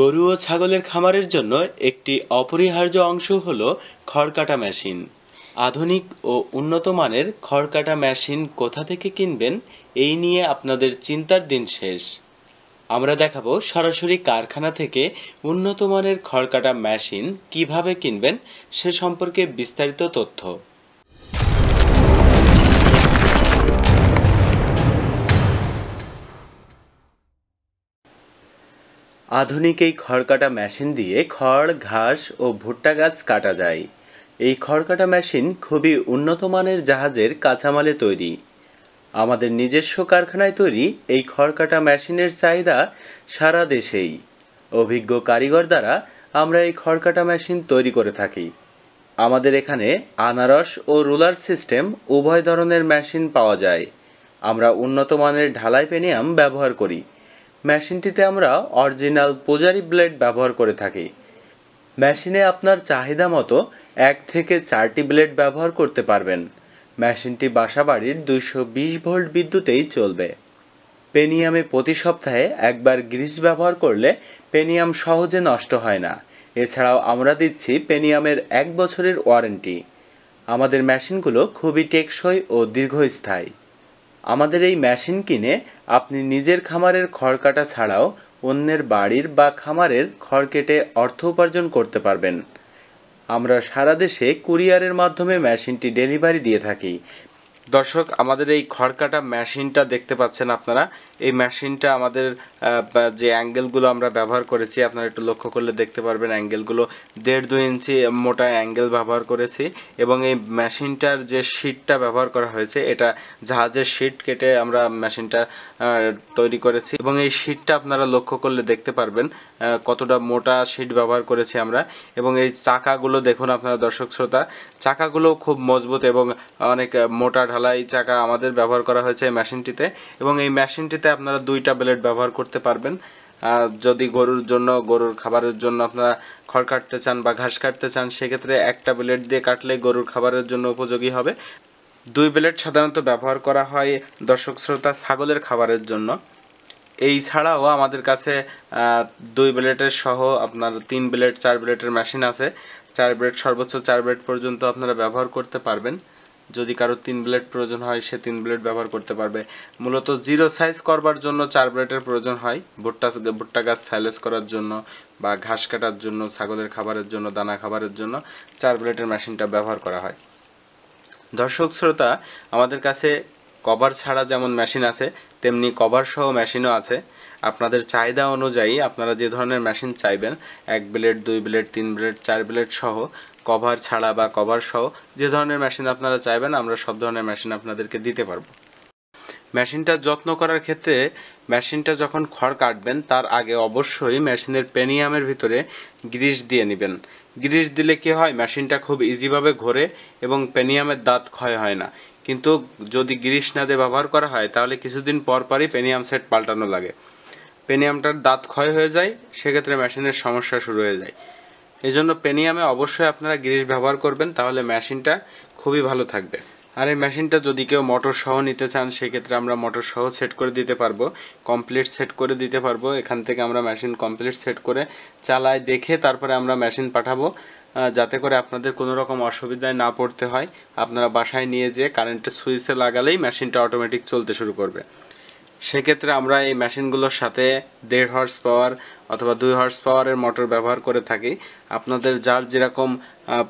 গরু ও ছাগলের খামারের জন্য একটি অপরিহার্য অংশ হল খড় কাটা মেশিন আধুনিক ও উন্নত মানের খড় কাটা মেশিন কোথা থেকে কিনবেন এই নিয়ে আপনাদের চিন্তার দিন শেষ আমরা দেখাবো সরাসরি কারখানা থেকে উন্নত মানের খড় কাটা মেশিন কিভাবে কিনবেন সে সম্পর্কে বিস্তারিত তথ্য আধুনিক এই খড় কাটা মেশিন দিয়ে খড় ঘাস ও ভুট্টা গাছ কাটা যায় এই খড় কাটা মেশিন খুবই উন্নত মানের জাহাজের কাঁচামালে তৈরি আমাদের নিজস্ব কারখানায় তৈরি এই খড় কাটা মেশিনের চাহিদা সারা দেশেই অভিজ্ঞ কারিগর দ্বারা আমরা এই খড় কাটা মেশিন তৈরি করে থাকি আমাদের এখানে আনারস ও রুলার সিস্টেম উভয় ধরনের মেশিন পাওয়া যায় আমরা উন্নত মানের ঢালাই পেনিয়াম ব্যবহার করি মেশিনটিতে আমরা অরিজিনাল পোজারি ব্লেড ব্যবহার করে থাকি মেশিনে আপনার চাহিদা মতো এক থেকে চারটি ব্লেড ব্যবহার করতে পারবেন মেশিনটি বাসাবাড়ির দুশো বিশ ভোল্ট বিদ্যুতেই চলবে পেনিয়ামে প্রতি সপ্তাহে একবার গ্রিস ব্যবহার করলে পেনিয়াম সহজে নষ্ট হয় না এছাড়াও আমরা দিচ্ছি পেনিয়ামের এক বছরের ওয়ারেন্টি আমাদের মেশিনগুলো খুবই টেকসই ও দীর্ঘস্থায়ী আমাদের এই মেশিন কিনে আপনি নিজের খামারের খড় কাটা ছাড়াও অন্যের বাড়ির বা খামারের খড় কেটে অর্থ উপার্জন করতে পারবেন আমরা সারা দেশে কুরিয়ারের মাধ্যমে মেশিনটি ডেলিভারি দিয়ে থাকি দর্শক আমাদের এই খড়কাটা মেশিনটা দেখতে পাচ্ছেন আপনারা এই মেশিনটা আমাদের যে অ্যাঙ্গেলগুলো আমরা ব্যবহার করেছি আপনারা একটু লক্ষ্য করলে দেখতে পারবেন অ্যাঙ্গেলগুলো দেড় দুই ইঞ্চি মোটা অ্যাঙ্গেল ব্যবহার করেছি এবং এই মেশিনটার যে শিটটা ব্যবহার করা হয়েছে এটা জাহাজের শিট কেটে আমরা মেশিনটা তৈরি করেছি এবং এই শিটটা আপনারা লক্ষ্য করলে দেখতে পারবেন কতটা মোটা শিট ব্যবহার করেছি আমরা এবং এই চাকাগুলো দেখুন আপনারা দর্শক শ্রোতা চাকাগুলো খুব মজবুত এবং অনেক মোটা ঢালাই চাকা আমাদের ব্যবহার করা হয়েছে এই মেশিনটিতে এবং এই মেশিনটিতে আপনারা দুইটা ব্লেড ব্যবহার করতে পারবেন যদি গরুর জন্য গরুর খাবারের জন্য আপনারা খড় কাটতে চান বা ঘাস কাটতে চান সেক্ষেত্রে একটা ব্লেড দিয়ে কাটলে গরুর খাবারের জন্য উপযোগী হবে দুই ব্লেড সাধারণত ব্যবহার করা হয় দর্শক শ্রোতা ছাগলের খাবারের জন্য এই ছাড়াও আমাদের কাছে দুই ব্লেডের সহ আপনার তিন ব্লেড চার ব্লেডের মেশিন আছে চার ব্লেড সর্বোচ্চ চার ব্লেড পর্যন্ত আপনারা ব্যবহার করতে পারবেন যদি কারো তিন ব্লেড প্রয়োজন হয় সে তিন ব্লেড ব্যবহার করতে পারবে মূলত জিরো সাইজ করবার জন্য চার ব্লেডের প্রয়োজন হয় ভুট্টা ভুট্টা গাছ সাইলেজ করার জন্য বা ঘাস কাটার জন্য ছাগলের খাবারের জন্য দানা খাবারের জন্য চার ব্লেডের মেশিনটা ব্যবহার করা হয় দর্শক শ্রোতা আমাদের কাছে কভার ছাড়া যেমন মেশিন আছে তেমনি কভার সহ মেশিনও আছে আপনাদের চাহিদা অনুযায়ী আপনারা যে ধরনের মেশিন চাইবেন এক ব্লেড দুই ব্লেড তিন ব্লেড চার ব্লেড সহ কভার ছাড়া বা কভার সহ যে ধরনের মেশিন আপনারা চাইবেন আমরা সব ধরনের মেশিন আপনাদেরকে দিতে পারবো মেশিনটা যত্ন করার ক্ষেত্রে মেশিনটা যখন খড় কাটবেন তার আগে অবশ্যই মেশিনের পেনিয়ামের ভিতরে গ্রিস দিয়ে নেবেন গ্রিস দিলে কি হয় মেশিনটা খুব ইজিভাবে ঘোরে এবং পেনিয়ামের দাঁত ক্ষয় হয় না কিন্তু যদি গ্রিস না দিয়ে ব্যবহার করা হয় তাহলে কিছুদিন পর পরই পেনিয়াম সেট পাল্টানো লাগে পেনিয়ামটার দাঁত ক্ষয় হয়ে যায় সেক্ষেত্রে মেশিনের সমস্যা শুরু হয়ে যায় এই জন্য পেনিয়ামে অবশ্যই আপনারা গ্রিস ব্যবহার করবেন তাহলে মেশিনটা খুবই ভালো থাকবে আর এই মেশিনটা যদি কেউ মোটর সহ নিতে চান সেক্ষেত্রে আমরা মোটর সহ সেট করে দিতে পারবো কমপ্লিট সেট করে দিতে পারবো এখান থেকে আমরা মেশিন কমপ্লিট সেট করে চালায় দেখে তারপরে আমরা মেশিন পাঠাবো যাতে করে আপনাদের কোনো রকম অসুবিধায় না পড়তে হয় আপনারা বাসায় নিয়ে যেয়ে কারেন্টের সুইচে লাগালেই মেশিনটা অটোমেটিক চলতে শুরু করবে সেক্ষেত্রে আমরা এই মেশিনগুলোর সাথে দেড় হর্স পাওয়ার অথবা দুই হর্স পাওয়ারের মোটর ব্যবহার করে থাকি আপনাদের যার যেরকম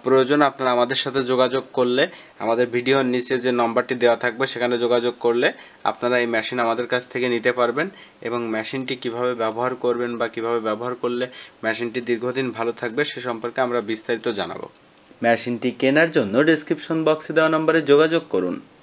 প্রয়োজন আপনারা আমাদের সাথে যোগাযোগ করলে আমাদের ভিডিওর নিচে যে নম্বরটি দেওয়া থাকবে সেখানে যোগাযোগ করলে আপনারা এই মেশিন আমাদের কাছ থেকে নিতে পারবেন এবং মেশিনটি কিভাবে ব্যবহার করবেন বা কিভাবে ব্যবহার করলে মেশিনটি দীর্ঘদিন ভালো থাকবে সে সম্পর্কে আমরা বিস্তারিত জানাবো মেশিনটি কেনার জন্য ডিসক্রিপশন বক্সে দেওয়া নম্বরে যোগাযোগ করুন